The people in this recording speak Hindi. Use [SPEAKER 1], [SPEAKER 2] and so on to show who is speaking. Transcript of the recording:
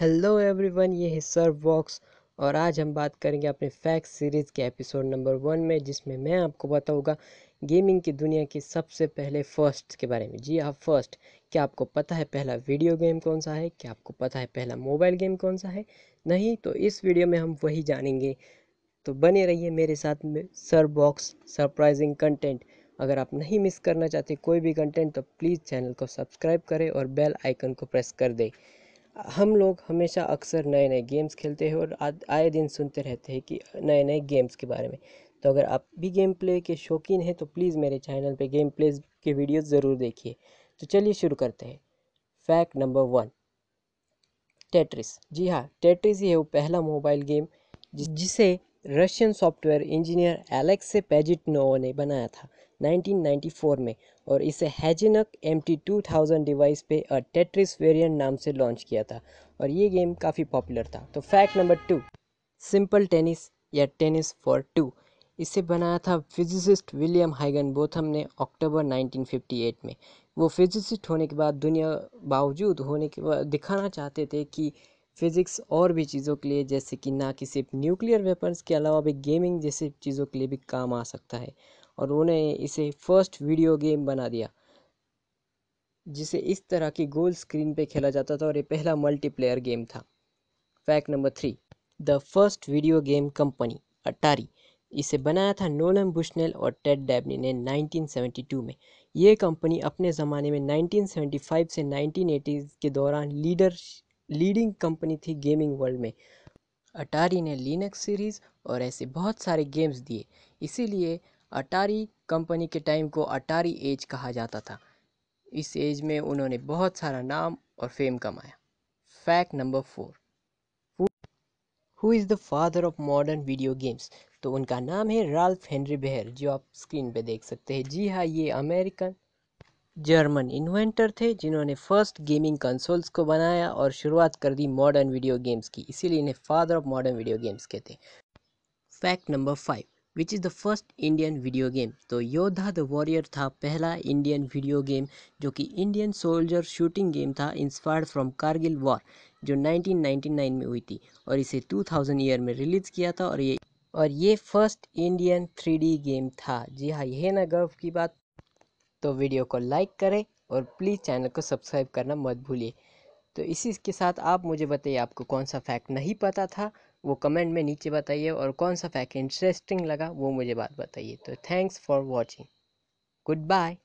[SPEAKER 1] हेलो एवरीवन ये है सर बॉक्स और आज हम बात करेंगे अपने फैक्स सीरीज़ के एपिसोड नंबर वन में जिसमें मैं आपको बताऊंगा गेमिंग की दुनिया की सबसे पहले फर्स्ट के बारे में जी हाँ फर्स्ट क्या आपको पता है पहला वीडियो गेम कौन सा है क्या आपको पता है पहला मोबाइल गेम कौन सा है नहीं तो इस वीडियो में हम वही जानेंगे तो बने रहिए मेरे साथ में सर बॉक्स सरप्राइजिंग कंटेंट अगर आप नहीं मिस करना चाहते कोई भी कंटेंट तो प्लीज़ चैनल को सब्सक्राइब करें और बेल आइकन को प्रेस कर दें हम लोग हमेशा अक्सर नए नए गेम्स खेलते हैं और आए दिन सुनते रहते हैं कि नए नए गेम्स के बारे में तो अगर आप भी गेम प्ले के शौकीन हैं तो प्लीज़ मेरे चैनल पे गेम प्लेज के वीडियो ज़रूर देखिए तो चलिए शुरू करते हैं फैक्ट नंबर वन टेट्रिस जी हाँ टेट्रिस ही है वो पहला मोबाइल गेम जिसे Russian software engineer Alexey Pajitnov ने बनाया था 1994 में और इसे हैजिनक एम टी टू डिवाइस पे और टेट्रिस वेरिएंट नाम से लॉन्च किया था और ये गेम काफ़ी पॉपुलर था तो fact number two simple tennis या टेनिस फॉर टू इसे बनाया था फिजिसिस्ट विलियम हाइगन बोथम ने अक्टूबर 1958 में वो फिजिसिस्ट होने के बाद दुनिया बावजूद होने के बाद दिखाना चाहते थे कि फिज़िक्स और भी चीज़ों के लिए जैसे कि ना कि सिर्फ न्यूक्लियर वेपन्स के अलावा भी गेमिंग जैसे चीज़ों के लिए भी काम आ सकता है और उन्होंने इसे फर्स्ट वीडियो गेम बना दिया जिसे इस तरह की गोल स्क्रीन पे खेला जाता था और ये पहला मल्टीप्लेयर गेम था fact number three the first video game company Atari इसे बनाया था नोलम बुशनेल और टेड डैबनी ने 1972 में ये कंपनी अपने ज़माने में 1975 से 1980 के दौरान लीडर लीडिंग कंपनी थी गेमिंग वर्ल्ड में अटारी ने लिनक्स सीरीज़ और ऐसे बहुत सारे गेम्स दिए इसीलिए अटारी कंपनी के टाइम को अटारी एज कहा जाता था इस एज में उन्होंने बहुत सारा नाम और फेम कमाया fact number four who is the father of modern video games तो उनका नाम है राल्फ हेनरी बेहर जो आप स्क्रीन पे देख सकते हैं जी हाँ ये अमेरिकन जर्मन इन्वेंटर थे जिन्होंने फर्स्ट गेमिंग कंसोल्स को बनाया और शुरुआत कर दी मॉडर्न वीडियो गेम्स की इसीलिए इन्हें father of modern video games कहते थे fact number five which is the first Indian video game तो योद्धा द वॉरियर था पहला इंडियन वीडियो गेम जो कि इंडियन सोल्जर शूटिंग गेम था इंस्पायर्ड फ्रॉम कारगिल वॉर जो 1999 में हुई थी और इसे 2000 ईयर में रिलीज़ किया था और ये और ये फर्स्ट इंडियन थ्री गेम था जी हाँ यह ना गर्व की बात तो वीडियो को लाइक करें और प्लीज़ चैनल को सब्सक्राइब करना मत भूलिए तो इसी के साथ आप मुझे बताइए आपको कौन सा फैक्ट नहीं पता था वो कमेंट में नीचे बताइए और कौन सा फैक्ट इंटरेस्टिंग लगा वो मुझे बात बताइए तो thanks for watching good bye